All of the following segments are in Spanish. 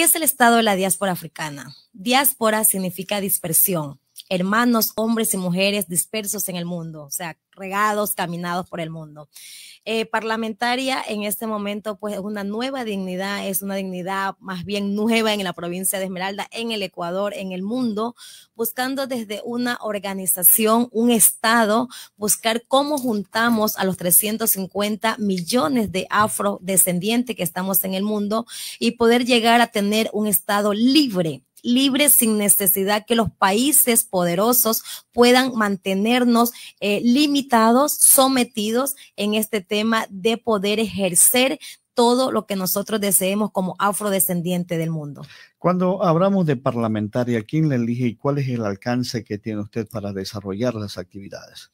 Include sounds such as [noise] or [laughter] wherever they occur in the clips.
¿Qué es el estado de la diáspora africana? Diáspora significa dispersión hermanos, hombres y mujeres dispersos en el mundo, o sea, regados, caminados por el mundo. Eh, parlamentaria en este momento, pues es una nueva dignidad, es una dignidad más bien nueva en la provincia de Esmeralda, en el Ecuador, en el mundo, buscando desde una organización, un Estado, buscar cómo juntamos a los 350 millones de afrodescendientes que estamos en el mundo y poder llegar a tener un Estado libre libre sin necesidad que los países poderosos puedan mantenernos eh, limitados, sometidos en este tema de poder ejercer todo lo que nosotros deseemos como afrodescendiente del mundo. Cuando hablamos de parlamentaria, ¿quién la elige y cuál es el alcance que tiene usted para desarrollar las actividades?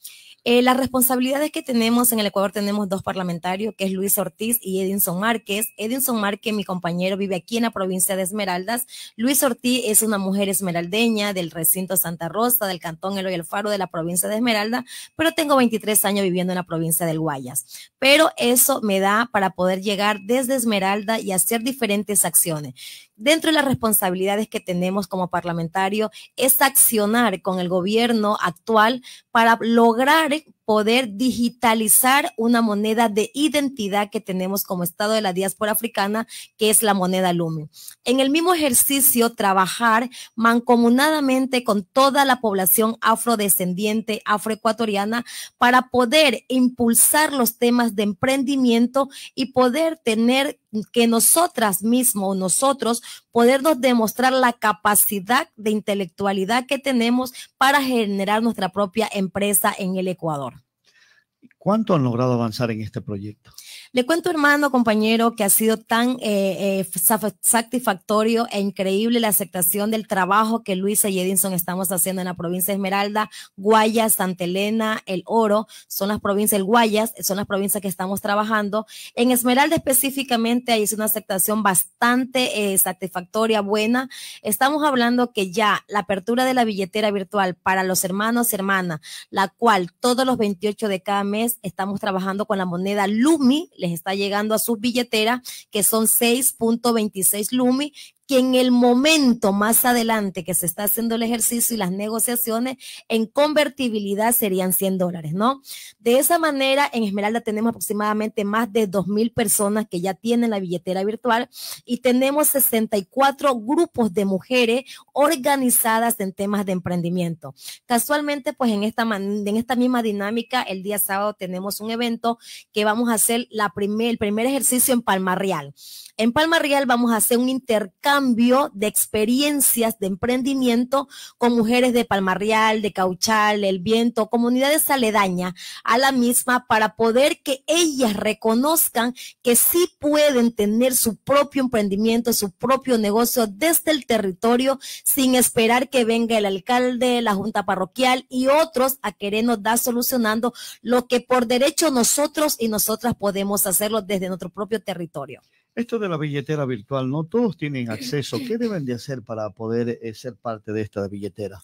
Eh, las responsabilidades que tenemos en el Ecuador, tenemos dos parlamentarios, que es Luis Ortiz y Edinson Márquez. Edinson Márquez, mi compañero, vive aquí en la provincia de Esmeraldas. Luis Ortiz es una mujer esmeraldeña del recinto Santa Rosa, del cantón Eloy Alfaro, de la provincia de Esmeralda, pero tengo 23 años viviendo en la provincia del Guayas. Pero eso me da para poder llegar desde Esmeralda y hacer diferentes acciones dentro de las responsabilidades que tenemos como parlamentario es accionar con el gobierno actual para lograr poder digitalizar una moneda de identidad que tenemos como Estado de la diáspora africana, que es la moneda LUME. En el mismo ejercicio, trabajar mancomunadamente con toda la población afrodescendiente, afroecuatoriana, para poder impulsar los temas de emprendimiento y poder tener que nosotras mismos, nosotros, podernos demostrar la capacidad de intelectualidad que tenemos para generar nuestra propia empresa en el Ecuador. ¿Cuánto han logrado avanzar en este proyecto? Le cuento, hermano, compañero, que ha sido tan eh, eh satisfactorio e increíble la aceptación del trabajo que Luisa y Edinson estamos haciendo en la provincia de Esmeralda, Guayas, Santa Elena, El Oro, son las provincias, el Guayas, son las provincias que estamos trabajando. En Esmeralda específicamente hay una aceptación bastante eh, satisfactoria, buena. Estamos hablando que ya la apertura de la billetera virtual para los hermanos y hermanas, la cual todos los 28 de cada mes estamos trabajando con la moneda Lumi, está llegando a sus billeteras, que son 6.26 Lumi, que en el momento más adelante que se está haciendo el ejercicio y las negociaciones en convertibilidad serían 100 dólares, ¿no? De esa manera, en Esmeralda tenemos aproximadamente más de 2.000 personas que ya tienen la billetera virtual y tenemos 64 grupos de mujeres organizadas en temas de emprendimiento. Casualmente, pues en esta, en esta misma dinámica, el día sábado tenemos un evento que vamos a hacer la primer, el primer ejercicio en Palma Real. En Palma Real vamos a hacer un intercambio de experiencias de emprendimiento con mujeres de Palmarreal, de Cauchal, El Viento, comunidades aledañas a la misma para poder que ellas reconozcan que sí pueden tener su propio emprendimiento, su propio negocio desde el territorio sin esperar que venga el alcalde, la junta parroquial y otros a querernos dar solucionando lo que por derecho nosotros y nosotras podemos hacerlo desde nuestro propio territorio. Esto de la billetera virtual, no todos tienen acceso. ¿Qué [laughs] deben de hacer para poder eh, ser parte de esta billetera?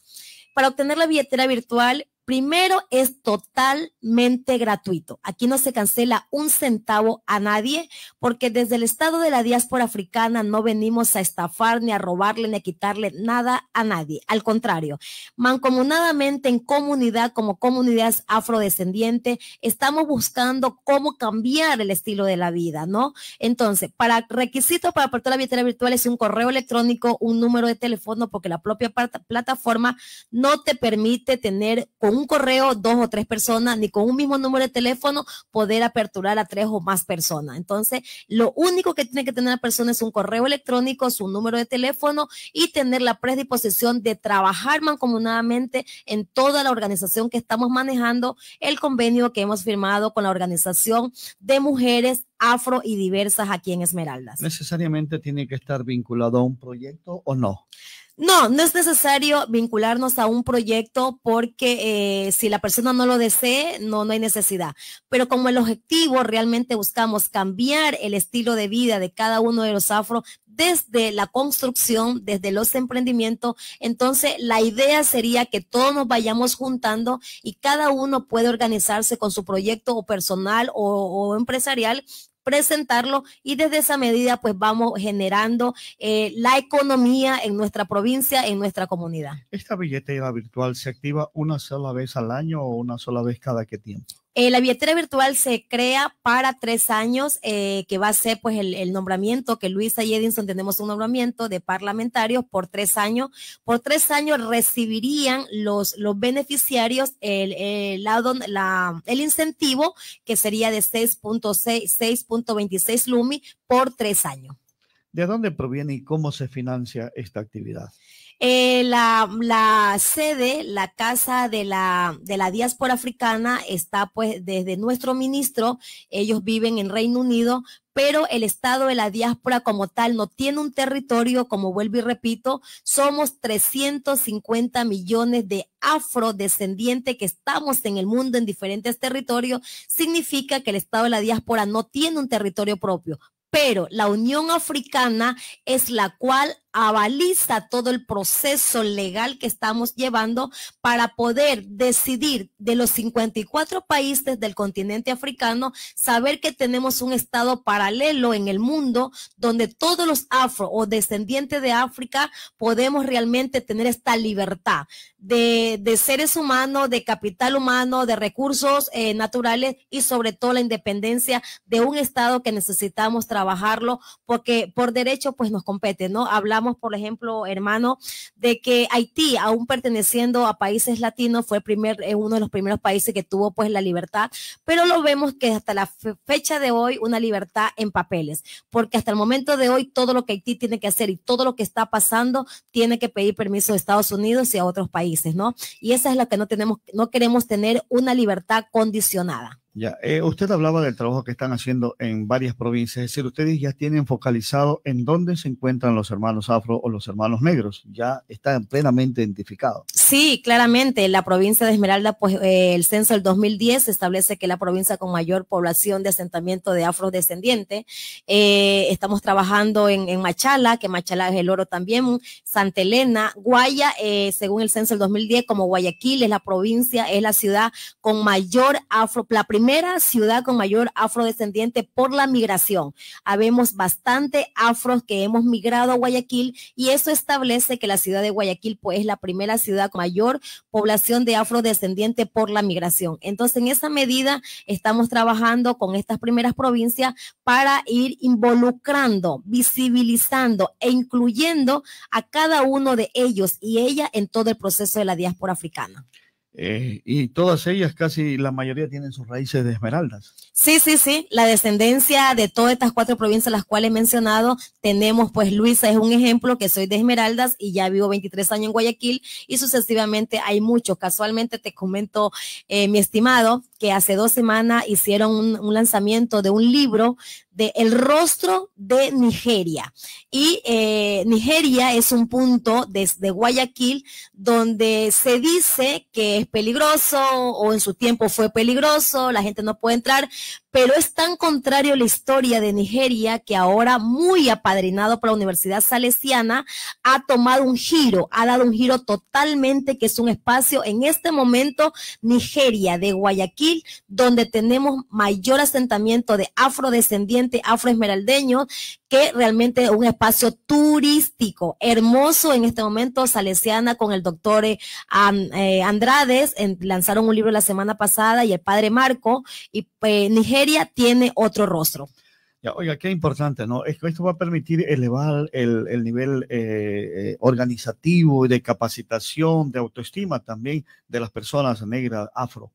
Para obtener la billetera virtual, Primero, es totalmente gratuito. Aquí no se cancela un centavo a nadie porque desde el estado de la diáspora africana no venimos a estafar, ni a robarle, ni a quitarle nada a nadie. Al contrario, mancomunadamente en comunidad, como comunidades afrodescendientes estamos buscando cómo cambiar el estilo de la vida, ¿no? Entonces, para requisito para la billetera virtual es un correo electrónico, un número de teléfono, porque la propia plataforma no te permite tener un correo dos o tres personas, ni con un mismo número de teléfono poder aperturar a tres o más personas. Entonces, lo único que tiene que tener la persona es un correo electrónico, su número de teléfono y tener la predisposición de trabajar mancomunadamente en toda la organización que estamos manejando, el convenio que hemos firmado con la Organización de Mujeres afro y diversas aquí en Esmeraldas. ¿Necesariamente tiene que estar vinculado a un proyecto o no? No, no es necesario vincularnos a un proyecto porque eh, si la persona no lo desee, no, no hay necesidad. Pero como el objetivo realmente buscamos cambiar el estilo de vida de cada uno de los afro desde la construcción, desde los emprendimientos, entonces la idea sería que todos nos vayamos juntando y cada uno puede organizarse con su proyecto o personal o empresarial presentarlo y desde esa medida pues vamos generando eh, la economía en nuestra provincia, en nuestra comunidad. ¿Esta billetera virtual se activa una sola vez al año o una sola vez cada qué tiempo? Eh, la billetera virtual se crea para tres años, eh, que va a ser pues el, nombramiento, que Luisa y Edinson tenemos un nombramiento de parlamentarios por tres años. Por tres años recibirían los, los beneficiarios el, el incentivo, que sería de 6.26 Lumi por tres años. ¿De dónde proviene y cómo se financia esta actividad? Eh, la, sede, la casa de la, de la diáspora africana está pues desde nuestro ministro, ellos viven en Reino Unido, pero el estado de la diáspora como tal no tiene un territorio, como vuelvo y repito, somos 350 millones de afrodescendientes que estamos en el mundo en diferentes territorios, significa que el estado de la diáspora no tiene un territorio propio, pero la Unión Africana es la cual avaliza todo el proceso legal que estamos llevando para poder decidir de los 54 países del continente africano, saber que tenemos un estado paralelo en el mundo donde todos los afro o descendientes de África podemos realmente tener esta libertad de, seres humanos, de capital humano, de recursos eh, naturales y sobre todo la independencia de un estado que necesitamos trabajarlo porque por derecho pues nos compete, ¿no? Hablamos por ejemplo, hermano, de que Haití, aún perteneciendo a países latinos, fue primer, eh, uno de los primeros países que tuvo pues la libertad, pero lo vemos que hasta la fecha de hoy una libertad en papeles, porque hasta el momento de hoy todo lo que Haití tiene que hacer y todo lo que está pasando tiene que pedir permiso de Estados Unidos y a otros países, ¿no? Y esa es la que no tenemos, no queremos tener una libertad condicionada. Ya, eh, usted hablaba del trabajo que están haciendo en varias provincias, es decir, ustedes ya tienen focalizado en dónde se encuentran los hermanos afro o los hermanos negros, ya están plenamente identificados. Sí, claramente, la provincia de Esmeralda, pues eh, el censo del 2010 establece que la provincia con mayor población de asentamiento de afrodescendientes. Eh, estamos trabajando en, en, Machala, que Machala es el oro también, Santa Elena, Guaya, según el censo del 2010, como Guayaquil es la provincia, es la ciudad con mayor afro, la primera primera ciudad con mayor afrodescendiente por la migración. Habemos bastante afros que hemos migrado a Guayaquil y eso establece que la ciudad de Guayaquil pues, es la primera ciudad con mayor población de afrodescendiente por la migración. Entonces, en esa medida estamos trabajando con estas primeras provincias para ir involucrando, visibilizando e incluyendo a cada uno de ellos y ella en todo el proceso de la diáspora africana. Eh, y todas ellas, casi la mayoría, tienen sus raíces de esmeraldas. Sí, sí, sí. La descendencia de todas estas cuatro provincias, las cuales he mencionado, tenemos, pues Luisa es un ejemplo que soy de esmeraldas y ya vivo 23 años en Guayaquil y sucesivamente hay muchos. Casualmente te comento, eh, mi estimado, que hace dos semanas hicieron un lanzamiento de un libro de el rostro de Nigeria. Y eh, Nigeria es un punto desde Guayaquil donde se dice que es peligroso o en su tiempo fue peligroso, la gente no puede entrar, pero es tan contrario la historia de Nigeria que ahora, muy apadrinado por la Universidad Salesiana, ha tomado un giro, ha dado un giro totalmente, que es un espacio en este momento, Nigeria, de Guayaquil, donde tenemos mayor asentamiento de afrodescendientes, afroesmeraldeños, que realmente un espacio turístico hermoso en este momento. Salesiana con el doctor eh, eh, Andrades lanzaron un libro la semana pasada y el padre Marco. Y eh, Nigeria tiene otro rostro. Ya, oiga, qué importante, ¿no? Esto va a permitir elevar el, nivel organizativo y de capacitación, de autoestima también de las personas negras afro.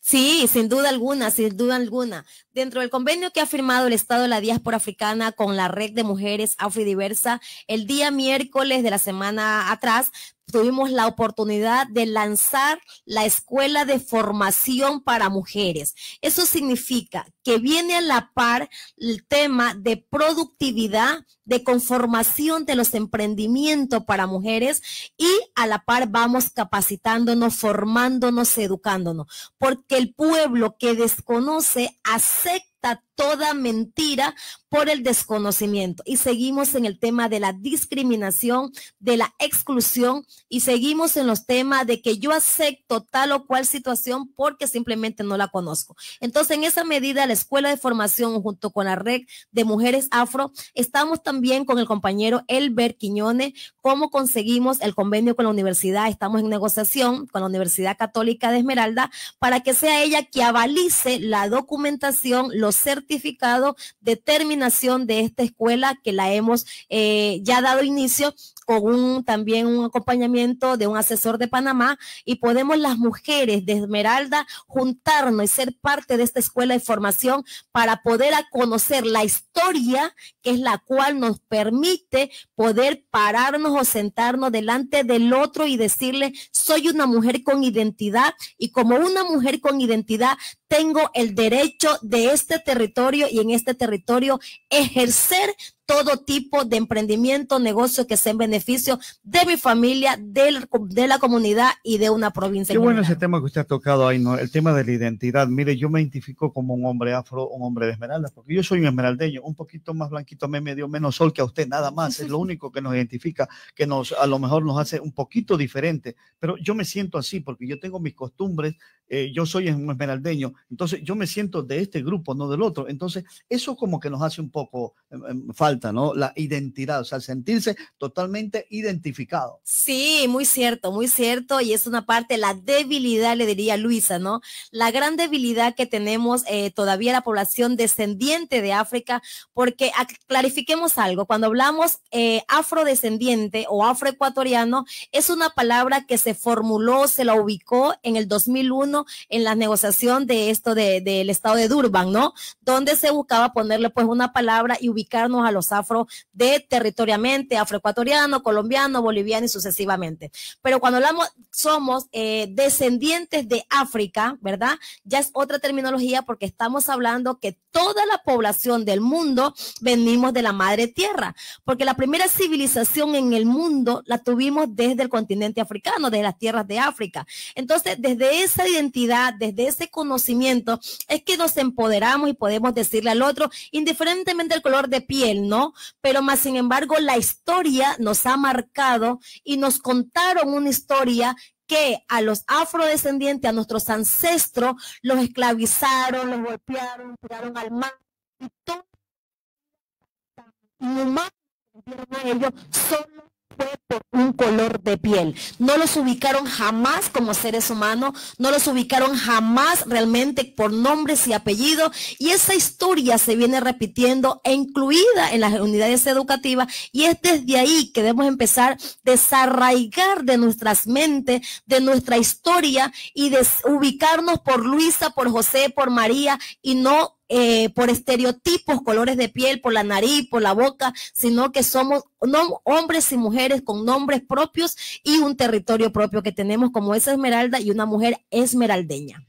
Sí, sin duda alguna, sin duda alguna. Dentro del convenio que ha firmado el Estado de la Diáspora Africana con la Red de Mujeres Afrodiversa el día miércoles de la semana atrás, tuvimos la oportunidad de lanzar la Escuela de Formación para Mujeres. Eso significa que viene a la par el tema de productividad, de conformación de los emprendimientos para mujeres y a la par vamos capacitándonos, formándonos, educándonos, porque el pueblo que desconoce acepta está toda mentira por el desconocimiento. Y seguimos en el tema de la discriminación, de la exclusión y seguimos en los temas de que yo acepto tal o cual situación porque simplemente no la conozco. Entonces, en esa medida, la Escuela de Formación junto con la Red de Mujeres Afro, estamos también con el compañero Elber Quiñones, cómo conseguimos el convenio con la universidad. Estamos en negociación con la Universidad Católica de Esmeralda para que sea ella que avalice la documentación, lo certificado de terminación de esta escuela que la hemos eh, ya dado inicio con un, también un acompañamiento de un asesor de Panamá y podemos las mujeres de Esmeralda juntarnos y ser parte de esta escuela de formación para poder conocer la historia que es la cual nos permite poder pararnos o sentarnos delante del otro y decirle, soy una mujer con identidad y como una mujer con identidad tengo el derecho de este territorio y en este territorio ejercer todo tipo de emprendimiento, negocio que sea en beneficio de mi familia, de la comunidad y de una provincia. Qué bueno ese tema que usted ha tocado ahí, ¿no? el tema de la identidad. Mire, yo me identifico como un hombre afro, un hombre de esmeralda, porque yo soy un esmeraldeño, un poquito más blanquito, me, dio menos sol que a usted, nada más. Es lo único que nos identifica, que nos a lo mejor nos hace un poquito diferente, pero yo me siento así porque yo tengo mis costumbres, eh, yo soy un esmeraldeño, entonces yo me siento de este grupo, no del otro. Entonces, eso como que nos hace un poco em, em, falta ¿no? La identidad, o sea, sentirse totalmente identificado. Sí, muy cierto, muy cierto. Y es una parte, la debilidad, le diría Luisa, ¿no? La gran debilidad que tenemos eh, todavía la población descendiente de África, porque clarifiquemos algo, cuando hablamos eh, afrodescendiente o afroecuatoriano, es una palabra que se formuló, se la ubicó en el 2001 en la negociación de esto del estado de Durban, ¿no? Donde se buscaba ponerle pues una palabra y ubicarnos a los afro de territoriamente, afroecuatoriano, colombiano, boliviano y sucesivamente. Pero cuando hablamos, somos eh, descendientes de África, ¿verdad? Ya es otra terminología porque estamos hablando que toda la población del mundo venimos de la madre tierra, porque la primera civilización en el mundo la tuvimos desde el continente africano, desde las tierras de África. Entonces, desde esa identidad, desde ese conocimiento, es que nos empoderamos y podemos decirle al otro, indiferentemente del color de piel, no, pero más sin embargo la historia nos ha marcado y nos contaron una historia que a los afrodescendientes, a nuestros ancestros, los esclavizaron, los golpearon, tiraron al mar y todo ellos solo por un color de piel. No los ubicaron jamás como seres humanos, no los ubicaron jamás realmente por nombres y apellidos. Y esa historia se viene repitiendo e incluida en las unidades educativas. Y es desde ahí que debemos empezar a desarraigar de nuestras mentes, de nuestra historia y de ubicarnos por Luisa, por José, por María y no eh, por estereotipos, colores de piel, por la nariz, por la boca, sino que somos hombres y mujeres con nombres propios y un territorio propio que tenemos como esa esmeralda y una mujer esmeraldeña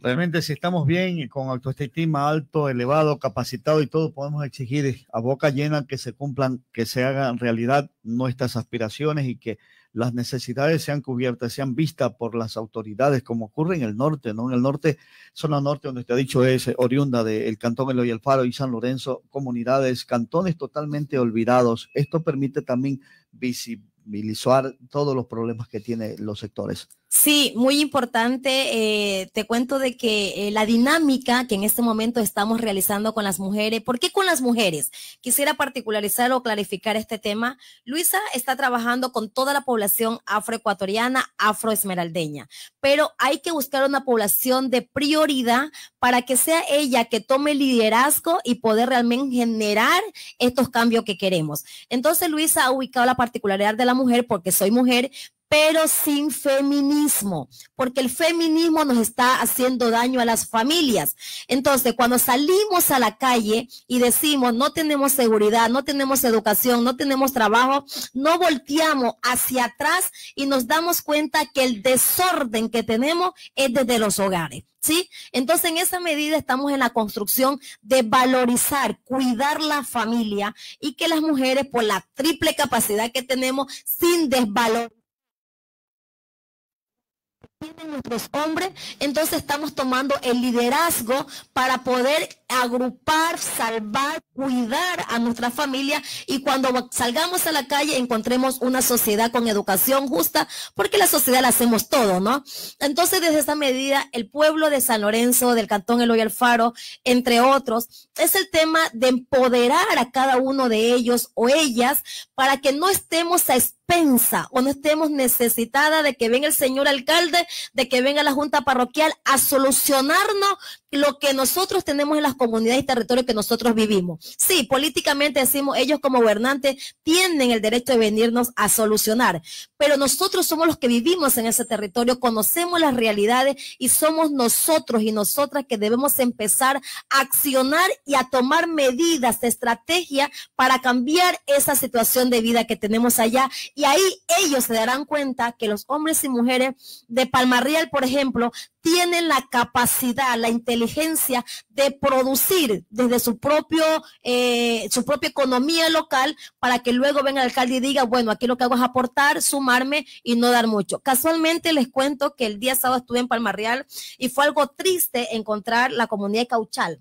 realmente si estamos bien con autoestima alto, elevado, capacitado y todo, podemos exigir a boca llena que se cumplan, que se hagan realidad nuestras aspiraciones y que las necesidades sean cubiertas, sean vistas por las autoridades, como ocurre en el norte, ¿no? En el norte, zona norte, donde usted ha dicho es oriunda del el Cantón Eloy El y San Lorenzo, comunidades, cantones totalmente olvidados. Esto permite también visibilizar todos los problemas que tienen los sectores. Sí, muy importante. Eh, te cuento de que eh, la dinámica que en este momento estamos realizando con las mujeres, ¿por qué con las mujeres? Quisiera particularizar o clarificar este tema. Luisa está trabajando con toda la población afroecuatoriana, afroesmeraldeña, pero hay que buscar una población de prioridad para que sea ella que tome liderazgo y poder realmente generar estos cambios que queremos. Entonces, Luisa ha ubicado la particularidad de la mujer porque soy mujer, pero sin feminismo, porque el feminismo nos está haciendo daño a las familias. Entonces, cuando salimos a la calle y decimos, no tenemos seguridad, no tenemos educación, no tenemos trabajo, no volteamos hacia atrás y nos damos cuenta que el desorden que tenemos es desde los hogares. ¿Sí? Entonces, en esa medida estamos en la construcción de valorizar, cuidar la familia y que las mujeres, por la triple capacidad que tenemos, sin desvalorizar nuestros hombres, entonces estamos tomando el liderazgo para poder agrupar, salvar, cuidar a nuestra familia y cuando salgamos a la calle encontremos una sociedad con educación justa, porque la sociedad la hacemos todo, ¿no? Entonces, desde esa medida, el pueblo de San Lorenzo, del Cantón Eloy Alfaro, entre otros, es el tema de empoderar a cada uno de ellos o ellas para que no estemos a o no estemos necesitada de que venga el señor alcalde, de que venga la junta parroquial a solucionarnos lo que nosotros tenemos en las comunidades y territorios que nosotros vivimos. Sí, políticamente decimos, ellos como gobernantes tienen el derecho de venirnos a solucionar, pero nosotros somos los que vivimos en ese territorio, conocemos las realidades y somos nosotros y nosotras que debemos empezar a accionar y a tomar medidas de estrategia para cambiar esa situación de vida que tenemos allá y y ahí ellos se darán cuenta que los hombres y mujeres de Palmarreal, por ejemplo, tienen la capacidad, la inteligencia de producir desde su propio, eh, su propia economía local para que luego venga el alcalde y diga, bueno, aquí lo que hago es aportar, sumarme y no dar mucho. Casualmente les cuento que el día sábado estuve en Palmarreal y fue algo triste encontrar la comunidad de Cauchal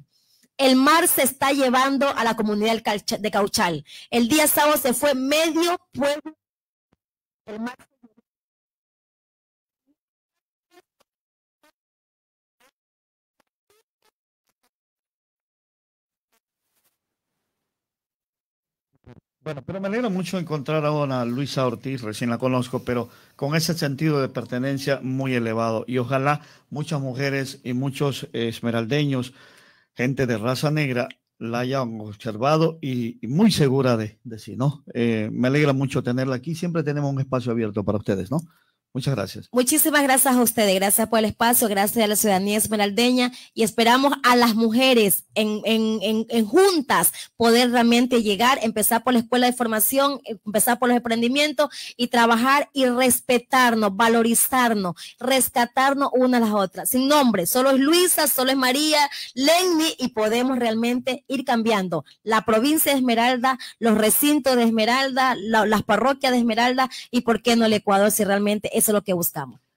el mar se está llevando a la comunidad de Cauchal. El día sábado se fue medio pueblo bueno, pero me alegra mucho encontrar ahora a Luisa Ortiz, recién la conozco, pero con ese sentido de pertenencia muy elevado. Y ojalá muchas mujeres y muchos esmeraldeños, gente de raza negra, la hayan observado y, muy segura de, de sí, ¿no? Eh, me alegra mucho tenerla aquí. Siempre tenemos un espacio abierto para ustedes, ¿no? Muchas gracias. Muchísimas gracias a ustedes, gracias por el espacio, gracias a la ciudadanía esmeraldeña y esperamos a las mujeres en, en, en, juntas poder realmente llegar, empezar por la escuela de formación, empezar por los emprendimientos y trabajar y respetarnos, valorizarnos, rescatarnos una a las otras, sin nombre, solo es Luisa, solo es María, Lenny y podemos realmente ir cambiando la provincia de Esmeralda, los recintos de Esmeralda, las parroquias de Esmeralda y por qué no el Ecuador si realmente eso es lo que buscamos.